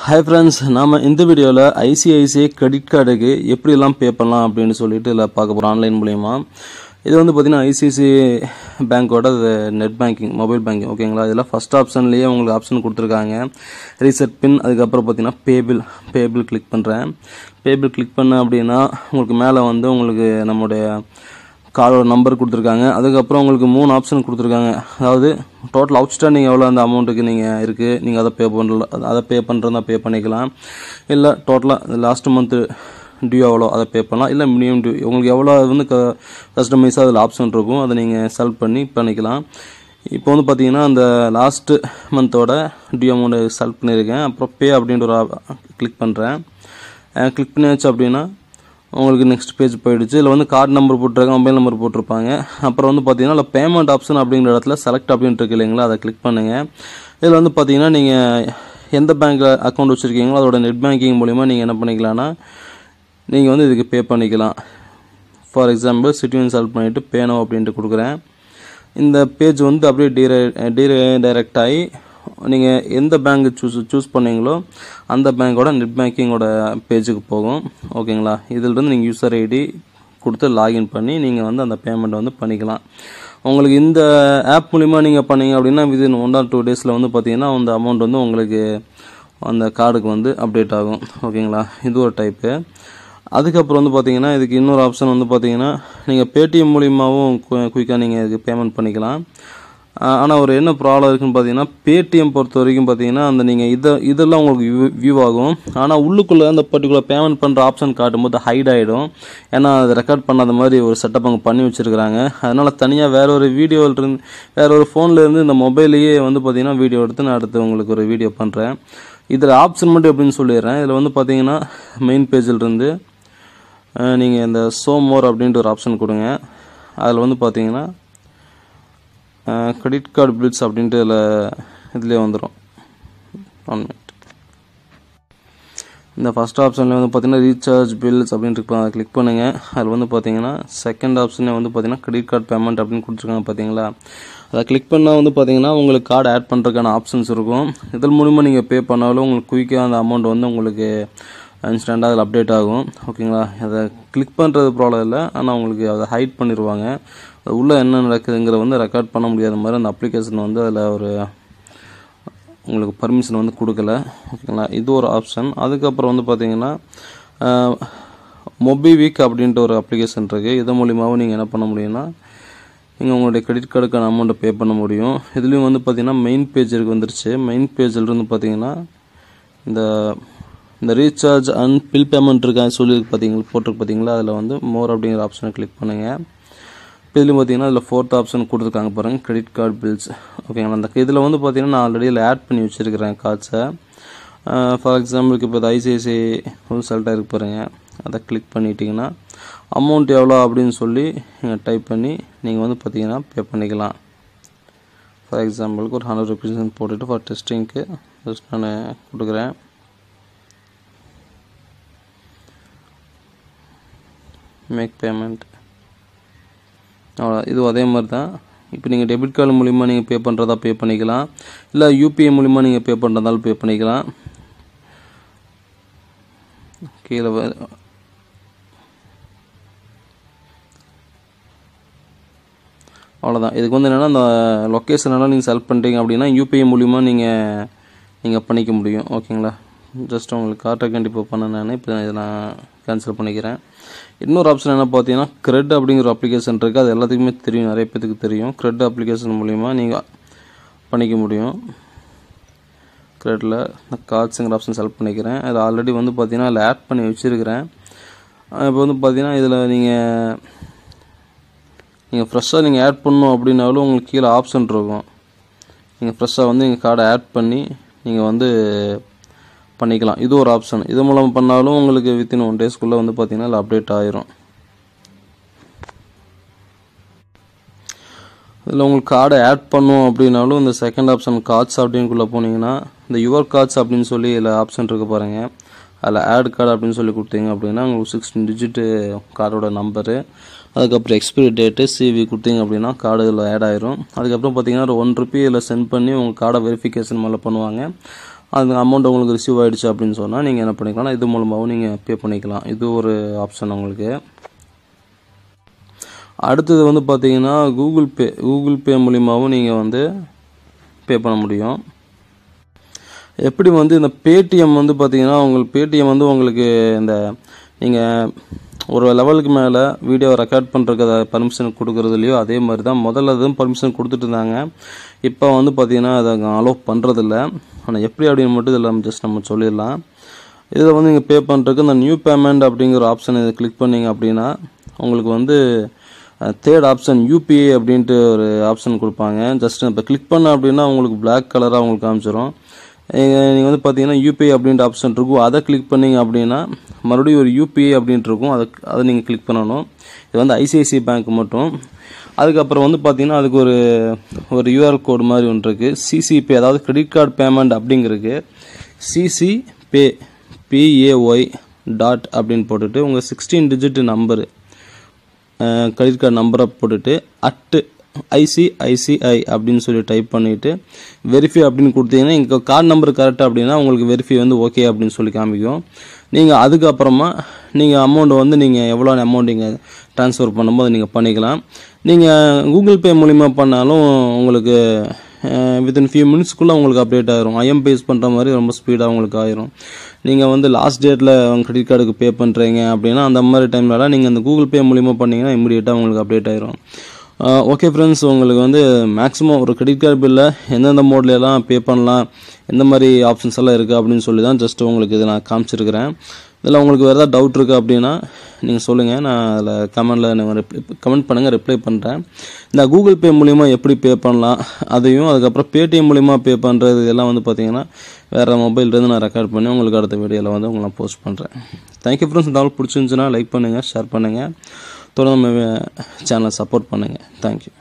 hi friends நாம் இந்த வீடியோவில் ஐசிஐசிஐ கிரெடிட் கார்டுக்கு எப்படிலாம் பே பண்ணலாம் அப்படின்னு சொல்லிட்டு இல்லை பார்க்க போகிறோம் ஆன்லைன் மூலயமா இது வந்து பார்த்திங்கன்னா ஐசிஐசிஐ பேங்க்கோட நெட் பேங்கிங் மொபைல் பேங்கிங் ஓகேங்களா இதெல்லாம் ஃபஸ்ட் ஆப்ஷன்லேயே உங்களுக்கு ஆப்ஷன் கொடுத்துருக்காங்க ரீசெட் பின் அதுக்கப்புறம் பார்த்திங்கன்னா பேபிள் பேபிள் கிளிக் பண்ணுறேன் பேபிள் கிளிக் பண்ண அப்படின்னா உங்களுக்கு மேலே வந்து உங்களுக்கு நம்முடைய காரோட நம்பர் கொடுத்துருக்காங்க அதுக்கப்புறம் உங்களுக்கு மூணு ஆப்ஷன் கொடுத்துருக்காங்க அதாவது டோட்டல் அவுட்ஸ்டாண்டிங் எவ்வளோ அந்த அமௌண்ட்டுக்கு நீங்கள் இருக்குது நீங்கள் அதை பே பண்ணல அதை பே பண்ணுறதா பே பண்ணிக்கலாம் இல்லை டோட்டலாக லாஸ்ட் மந்த்து டியூ எவ்வளோ அதை பே பண்ணலாம் இல்லை மினிமம் டியூ உங்களுக்கு எவ்வளோ அது வந்து க கஸ்டமைஸாக அதில் ஆப்ஷன் இருக்கும் அதை நீங்கள் செலக்ட் பண்ணி பண்ணிக்கலாம் இப்போ வந்து பார்த்தீங்கன்னா அந்த லாஸ்ட்டு மந்த்தோட டியூ அமௌண்ட்டு செலக்ட் பண்ணியிருக்கேன் அப்புறம் பே அப்படின்ற ஒரு கிளிக் பண்ணுறேன் கிளிக் பண்ணியாச்சு அப்படின்னா உங்களுக்கு நெக்ஸ்ட் பேஜ் போயிடுச்சு இல்லை வந்து கார்டு நம்பர் போட்டிருக்காங்க மொபைல் நம்பர் போட்டிருப்பாங்க அப்புறம் வந்து பார்த்தீங்கன்னா இல்லை பேமெண்ட் ஆப்ஷன் அப்படிங்கிற இடத்துல செலக்ட் அப்படின்ட்டு இருக்கு இல்லைங்களா அதை கிளிக் பண்ணுங்கள் இதில் வந்து பார்த்தீங்கன்னா நீங்கள் எந்த பேங்க்கில் அக்கௌண்ட் வச்சுருக்கீங்களோ அதோட நெட் பேங்கிங் மூலிமா நீங்கள் என்ன பண்ணிக்கலாம்னா நீங்கள் வந்து இதுக்கு பே பண்ணிக்கலாம் ஃபார் எக்ஸாம்பிள் சிட்டியன் செலக்ட் பண்ணிவிட்டு பேனோ அப்படின்ட்டு கொடுக்குறேன் இந்த பேஜ் வந்து அப்படியே டீரை டீரை டைரக்ட் ஆகி நீங்கள் எந்த பேங்க் சூஸ் சூஸ் பண்ணீங்களோ அந்த பேங்க்கோட நெட் பேங்கிங்கோட பேஜுக்கு போகும் ஓகேங்களா இதிலிருந்து நீங்கள் யூசர் ஐடி கொடுத்து லாகின் பண்ணி நீங்கள் வந்து அந்த பேமெண்ட் வந்து பண்ணிக்கலாம் உங்களுக்கு இந்த ஆப் மூலிமா நீங்கள் பண்ணீங்க அப்படின்னா விதின் ஒன் ஆர் டூ டேஸில் வந்து பார்த்தீங்கன்னா அந்த அமௌண்ட் வந்து உங்களுக்கு அந்த கார்டுக்கு வந்து அப்டேட் ஆகும் ஓகேங்களா இது ஒரு டைப்பு அதுக்கப்புறம் வந்து பார்த்தீங்கன்னா இதுக்கு இன்னொரு ஆப்ஷன் வந்து பார்த்தீங்கன்னா நீங்கள் பேடிஎம் மூலியமாகவும் குயிக்காக நீங்கள் இதுக்கு பேமெண்ட் பண்ணிக்கலாம் ஆனால் ஒரு என்ன ப்ராப்ளம் இருக்குதுன்னு பார்த்தீங்கன்னா பேடிஎம் பொறுத்த வரைக்கும் பார்த்தீங்கன்னா அந்த நீங்கள் இதை இதெல்லாம் உங்களுக்கு வியூ வியூ ஆகும் ஆனால் உள்ளுக்குள்ளே அந்த பர்டிகுலர் பேமெண்ட் பண்ணுற ஆப்ஷன் காட்டும்போது ஹைட் ஆகிடும் ஏன்னா அதை ரெக்கார்ட் பண்ணாத மாதிரி ஒரு செட்டப் அங்கே பண்ணி வச்சுருக்கிறாங்க அதனால் தனியாக வேற ஒரு வீடியோவிலிருந்து வேற ஒரு ஃபோன்லேருந்து இந்த மொபைலையே வந்து பார்த்திங்கன்னா வீடியோ எடுத்து நான் அடுத்து உங்களுக்கு ஒரு வீடியோ பண்ணுறேன் இதில் ஆப்ஷன் மட்டும் எப்படின்னு சொல்லிடுறேன் இதில் வந்து பார்த்தீங்கன்னா மெயின் பேஜிலிருந்து நீங்கள் இந்த சோமோர் அப்படின்ட்டு ஒரு ஆப்ஷன் கொடுங்க அதில் வந்து பார்த்தீங்கன்னா கிரெடிட் கார்டு பில்ஸ் அப்படின்ட்டு இதில் இதிலே வந்துடும் ஒன் மினிட் இந்த ஃபஸ்ட் ஆப்ஷனில் வந்து பார்த்தீங்கன்னா ரீசார்ஜ் பில்ஸ் அப்படின்ட்டு இருப்பாங்க கிளிக் பண்ணுங்கள் அதில் வந்து பார்த்தீங்கன்னா செகண்ட் ஆப்ஷனே வந்து பார்த்தீங்கன்னா கிரெடிட் கார்டு பேமெண்ட் அப்படின்னு கொடுத்துருக்காங்க பார்த்தீங்களா அதை கிளிக் பண்ணால் வந்து பார்த்தீங்கன்னா உங்களுக்கு கார்டு ஆட் பண்ணுறதுக்கான ஆப்ஷன்ஸ் இருக்கும் இதன் மூலிமா நீங்கள் பே பண்ணாலும் உங்களுக்கு குயிக்காக அந்த அமௌண்ட் வந்து உங்களுக்கு இன்ஸ்டண்ட்டாக அதில் அப்டேட் ஆகும் ஓகேங்களா அதை கிளிக் பண்ணுறது ப்ராப்ளம் இல்லை ஆனால் உங்களுக்கு அதை ஹைட் பண்ணிடுவாங்க உள்ளே என்ன நடக்குதுங்கிற வந்து ரெக்கார்ட் பண்ண முடியாத மாதிரி அந்த அப்ளிகேஷன் வந்து அதில் ஒரு உங்களுக்கு பர்மிஷன் வந்து கொடுக்கல ஓகேங்களா இது ஒரு ஆப்ஷன் அதுக்கப்புறம் வந்து பார்த்திங்கன்னா மொபிவிக் அப்படின்ட்டு ஒரு அப்ளிகேஷன் இருக்குது இதன் மூலியமாகவும் நீங்கள் என்ன பண்ண முடியும்னா நீங்கள் உங்களுடைய கிரெடிட் கார்டுக்கான அமௌண்ட்டை பே பண்ண முடியும் இதுலேயும் வந்து பார்த்திங்கன்னா மெயின் இருக்கு வந்துருச்சு மெயின் பேஜிலிருந்து பார்த்தீங்கன்னா இந்த இந்த ரீசார்ஜ் அண்ட் பில் பேமெண்ட் இருக்கான்னு சொல்லி பார்த்தீங்களா போட்டிருக்கு பார்த்தீங்களா அதில் வந்து மோர் அப்படிங்கிற ஆப்ஷனை கிளிக் பண்ணுங்கள் இதுலேயும் பார்த்தீங்கன்னா அதில் ஃபோர்த் ஆப்ஷன் கொடுத்துருக்காங்க பாருங்கள் கிரெடிட் கார்டு பில்ஸ் ஓகேங்களா அந்த இதில் வந்து பார்த்தீங்கன்னா நான் ஆல்ரெடி இதில் ஆட் பண்ணி வச்சுருக்கிறேன் கார்ட்ஸை ஃபார் எக்ஸாம்பிளுக்கு இப்போ ஐசிஐசிஐ செலக்ட் இருக்கு பாருங்கள் அதை கிளிக் பண்ணிட்டிங்கன்னா அமௌண்ட் எவ்வளோ அப்படின்னு சொல்லி நீங்கள் டைப் பண்ணி நீங்கள் வந்து பார்த்தீங்கன்னா பே பண்ணிக்கலாம் ஃபார் எக்ஸாம்பிளுக்கு ஒரு ஹண்ட்ரட் ருபீஸ் போட்டுட்டு ஃபார் டெஸ்டிங்க்கு ஜஸ்ட் நான் கொடுக்குறேன் மேக் பேமெண்ட் அவ்வளோ இதுவும் அதே மாதிரி தான் இப்போ நீங்கள் டெபிட் கார்டு மூலிமா நீங்கள் பே பண்ணுறதா பே பண்ணிக்கலாம் இல்லை யூபிஐ மூலிமா நீங்கள் பே பண்ணுறதாலும் பே பண்ணிக்கலாம் கீழே அவ்வளோதான் இதுக்கு வந்து என்னென்னா அந்த எல்லாம் நீங்கள் செலக்ட் பண்ணுறீங்க அப்படின்னா யூபிஐ மூலிமா நீங்கள் நீங்கள் பண்ணிக்க முடியும் ஓகேங்களா ஜஸ்ட் உங்களுக்கு காட்ட கண்டிப்பாக பண்ணணும் இப்போ இதை நான் கேன்சல் பண்ணிக்கிறேன் இன்னொரு ஆப்ஷன் என்ன பார்த்தீங்கன்னா க்ரெட் அப்படிங்கிற அப்ளிகேஷன் இருக்குது அது எல்லாத்துக்குமே தெரியும் நிறைய பேத்துக்கு தெரியும் க்ரெட் அப்ளிகேஷன் மூலிமா நீங்கள் பண்ணிக்க முடியும் க்ரெட்டில் நான் கார்ட்ஸுங்கிற ஆப்ஷன் செலக்ட் பண்ணிக்கிறேன் அது ஆல்ரெடி வந்து பார்த்தீங்கன்னா அதில் ஆட் பண்ணி வச்சுருக்கிறேன் இப்போ வந்து பார்த்தீங்கன்னா இதில் நீங்கள் நீங்கள் ஃப்ரெஷ்ஷாக நீங்கள் ஆட் பண்ணணும் அப்படின்னாலும் உங்களுக்கு கீழே ஆப்ஷன் இருக்கும் நீங்கள் ஃப்ரெஷ்ஷாக வந்து எங்கள் கார்டை ஆட் பண்ணி நீங்கள் வந்து பண்ணிக்கலாம் இது ஒரு ஆப்ஷன் இது மூலம் பண்ணாலும் உங்களுக்கு வித்தின் ஒன் டேஸ்க்குள்ளே வந்து பார்த்திங்கன்னா அப்டேட் ஆயிரும் இதில் உங்களுக்கு கார்டை ஆட் பண்ணும் அப்படின்னாலும் இந்த செகண்ட் ஆப்ஷன் கார்ட்ஸ் அப்படின்னுக்குள்ளே போனீங்கன்னா இந்த யுவர் கார்ட்ஸ் அப்படின்னு சொல்லி இதில் ஆப்ஷன் இருக்குது பாருங்கள் அதில் ஆட் கார்டு அப்படின்னு சொல்லி கொடுத்தீங்க அப்படின்னா உங்களுக்கு சிக்ஸ்டீன் டிஜிட்டு கார்டோட நம்பரு அதுக்கப்புறம் எக்ஸ்பிரி டேட்டு சிவி கொடுத்தீங்க அப்படின்னா கார்டு இதில் ஆட் ஆயிரும் அதுக்கப்புறம் பார்த்தீங்கன்னா ஒரு ஒன் ருபி இதில் சென்ட் பண்ணி உங்கள் கார்டை வெரிஃபிகேஷன் மேலே பண்ணுவாங்க அந்த அமௌண்ட் உங்களுக்கு ரிசீவ் ஆகிடுச்சு அப்படின்னு சொன்னால் நீங்கள் என்ன பண்ணிக்கலாம் இது மூலமாகவும் நீங்கள் பே பண்ணிக்கலாம் இது ஒரு ஆப்ஷன் உங்களுக்கு அடுத்தது வந்து பார்த்தீங்கன்னா கூகுள் பே கூகுள் பே மூலிமாவும் நீங்கள் வந்து பே பண்ண முடியும் எப்படி வந்து இந்த பேடிஎம் வந்து பார்த்தீங்கன்னா உங்களுக்கு பேடிஎம் வந்து உங்களுக்கு இந்த நீங்கள் ஒரு லெவலுக்கு மேலே வீடியோ ரெக்கார்ட் பண்ணுறதுக்கு பர்மிஷன் கொடுக்குறதுலையோ அதே மாதிரி தான் முதல்ல அதுவும் பர்மிஷன் கொடுத்துட்டு இருந்தாங்க இப்போ வந்து பார்த்தீங்கன்னா அதை அலோவ் பண்ணுறதில்ல ஆனால் எப்படி அப்படின்னு மட்டும் இதில் ஜஸ்ட் நம்ம சொல்லிடலாம் இதில் வந்து நீங்கள் பே பண்ணுறதுக்கு இந்த நியூ பேமெண்ட் அப்படிங்கிற ஆப்ஷன் இதை கிளிக் பண்ணிங்க அப்படின்னா உங்களுக்கு வந்து தேர்ட் ஆப்ஷன் யூபிஐ அப்படின்ட்டு ஒரு ஆப்ஷன் கொடுப்பாங்க ஜஸ்ட் இப்போ கிளிக் பண்ண அப்படின்னா உங்களுக்கு பிளாக் கலராக உங்களுக்கு காமிச்சிடும் நீங்கள் வந்து பார்த்தீங்கன்னா யூபிஐ அப்படின்ற ஆப்ஷன் இருக்கும் அதை கிளிக் பண்ணிங்க அப்படின்னா மறுபடியும் ஒரு யூபிஐ அப்படின்ட்டு இருக்கும் அதை அதை நீங்கள் கிளிக் பண்ணணும் இது வந்து ஐசிஐசிஐ பேங்க் மட்டும் அதுக்கப்புறம் வந்து பார்த்தீங்கன்னா அதுக்கு ஒரு ஒரு யூஆர் கோடு மாதிரி ஒன்று இருக்குது சிசிபே அதாவது கிரெடிட் கார்டு பேமெண்ட் அப்படிங்கிறதுக்கு சிசிபே பிஏஒய் டாட் அப்படின்னு போட்டுட்டு உங்கள் sixteen digit number credit card நம்பரை போட்டுட்டு அட்டு ஐசிஐசிஐ அப்படின்னு சொல்லி டைப் பண்ணிவிட்டு வெரிஃபை அப்படின்னு கொடுத்தீங்கன்னா இங்கே கார்டு நம்பர் கரெக்டாக அப்படின்னா உங்களுக்கு வெரிஃபை வந்து ஓகே அப்படின்னு சொல்லி காமிக்கும் நீங்கள் அதுக்கப்புறமா நீங்கள் அமௌண்ட்டை வந்து நீங்கள் எவ்வளோ அமௌண்ட் நீங்கள் ட்ரான்ஸ்ஃபர் பண்ணும்போது நீங்கள் பண்ணிக்கலாம் நீங்கள் கூகுள் பே மூலிமா பண்ணாலும் உங்களுக்கு வித்தின் ஃபியூ மினிட்ஸ்க்குள்ளே உங்களுக்கு அப்டேட் ஆயிரும் ஐஎம் பேஸ் பண்ணுற மாதிரி ரொம்ப ஸ்பீடாக உங்களுக்கு ஆயிரும் நீங்கள் வந்து லாஸ்ட் டேட்டில் உங்கள் கிரெடிட் கார்டுக்கு பே பண்ணுறீங்க அப்படின்னா அந்த மாதிரி டைம்லலாம் நீங்கள் அந்த கூகுள் பே மூலிமா பண்ணிங்கன்னா இமீடியட்டாக உங்களுக்கு அப்டேட் ஆயிரும் ஓகே ஃப்ரெண்ட்ஸ் உங்களுக்கு வந்து மேக்ஸிமம் ஒரு கிரெடிட் கார்டு பில்லில் எந்தெந்த மோட்லலாம் பே பண்ணலாம் எந்த மாதிரி ஆப்ஷன்ஸ் எல்லாம் இருக்குது அப்படின்னு சொல்லி தான் ஜஸ்ட் உங்களுக்கு இது நான் காமிச்சிருக்கிறேன் இதில் உங்களுக்கு வேறு ஏதாவது டவுட் இருக்குது அப்படின்னா நீங்கள் சொல்லுங்கள் நான் அதில் கமெண்டில் நீங்கள் கமெண்ட் பண்ணுங்கள் ரிப்ளை பண்ணுறேன் இந்த கூகுள் பே மூலிமா எப்படி பே பண்ணலாம் அதையும் அதுக்கப்புறம் பேடிஎம் மூலிமா பே பண்ணுறது இதெல்லாம் வந்து பார்த்தீங்கன்னா வேறு மொபைல்லேருந்து நான் ரெக்கார்ட் பண்ணி உங்களுக்கு அடுத்த வீடியோவில் வந்து உங்களை போஸ்ட் பண்ணுறேன் தேங்க்யூ ஃப்ரெண்ட்ஸ் இந்த ஆள் பிடிச்சிருந்துச்சுன்னா லைக் பண்ணுங்கள் ஷேர் பண்ணுங்கள் தொடர்ந்து நம்ம சேனலை சப்போர்ட் பண்ணுங்கள் தேங்க்யூ